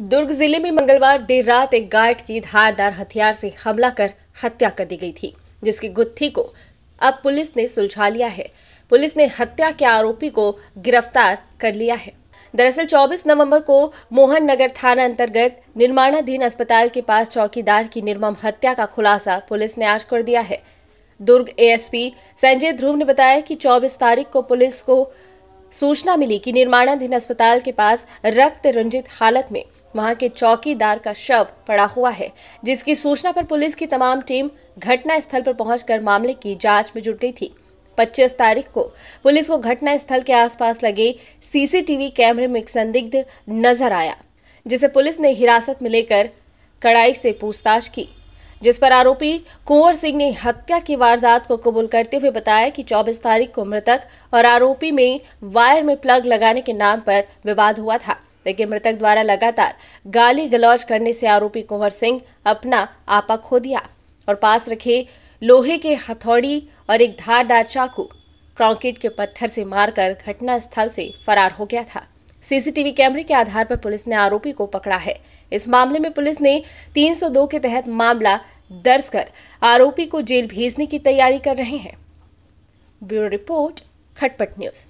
दुर्ग जिले में मंगलवार देर रात एक गार्ड की धारदार हथियार से हमला कर हत्या कर दी गई थी जिसकी गुत्थी को अब पुलिस ने सुलझा लिया है पुलिस ने हत्या के आरोपी को गिरफ्तार कर लिया है दरअसल 24 नवंबर को मोहन नगर थाना अंतर्गत निर्माणाधीन अस्पताल के पास चौकीदार की निर्मम हत्या का खुलासा पुलिस ने आज कर दिया है दुर्ग एएसपी संजय ध्रुव ने बताया कि 24 तारीख को पुलिस को सूचना मिली कि निर्माणाधीन अस्पताल के पास रक्त रंजित हालत में वहां के चौकीदार का शव पड़ा हुआ है जिसकी सूचना पर पुलिस की तमाम टीम घटना स्थल पर पहुंचकर मामले की जांच में जुट गई थी 25 तारीख को पुलिस को घटना स्थल के आसपास लगे सीसीटीवी कैमरे में एक संदिग्ध नजर आया जिसे पुलिस ने हिरासत में लेकर कड़ाई से पूछताछ की जिस पर आरोपी कुंवर सिंह ने हत्या की वारदात को कबूल करते हुए बताया कि 24 तारीख को मृतक और आरोपी में वायर में प्लग लगाने के नाम पर विवाद हुआ था लेकिन मृतक द्वारा लगातार गाली गलौज करने से आरोपी कुंवर सिंह अपना आपा खो दिया और पास रखे लोहे के हथौड़ी और एक धारदार चाकू क्रॉकेट के पत्थर से मारकर घटनास्थल से फरार हो गया था सीसीटीवी कैमरे के आधार पर पुलिस ने आरोपी को पकड़ा है इस मामले में पुलिस ने 302 के तहत मामला दर्ज कर आरोपी को जेल भेजने की तैयारी कर रहे हैं ब्यूरो रिपोर्ट खटपट न्यूज़